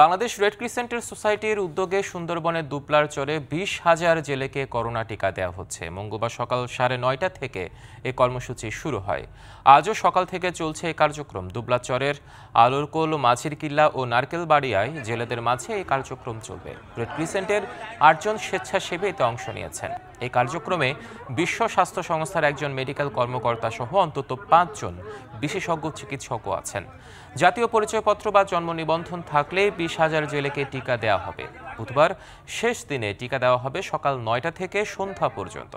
Bangladesh red ক্রিসেন্টের সোসাইটির উদ্যোগে সুন্দরবনে দুপলার চরে বিশ হাজার জেলেকে করোনা টিকা দেওয়া হচ্ছে মঙ্গলবার সকাল সাড়ে নয়টা থেকে এ কর্মসূচি শুরু হয় আজও সকাল থেকে চলছে এই কার্যক্রম দুপলা চরের আলোরকোল মাঝির কিল্লা ও নারকেলবাড়িয়ায় জেলেদের মাঝে এই কার্যক্রম চলবে রেড ক্রিসেন্টের আটজন স্বেচ্ছাসেবী এতে অংশ নিয়েছেন এই কার্যক্রমে বিশ্ব স্বাস্থ্য সংস্থার একজন মেডিকেল কর্মকর্তা সহ অন্তত পাঁচজন বিশেষজ্ঞ চিকিৎসকও আছেন জাতীয় পরিচয়পত্র বা জন্ম নিবন্ধন থাকলে বিশ হাজার জেলেকে টিকা দেওয়া হবে বুধবার শেষ দিনে টিকা দেওয়া হবে সকাল নয়টা থেকে সন্ধ্যা পর্যন্ত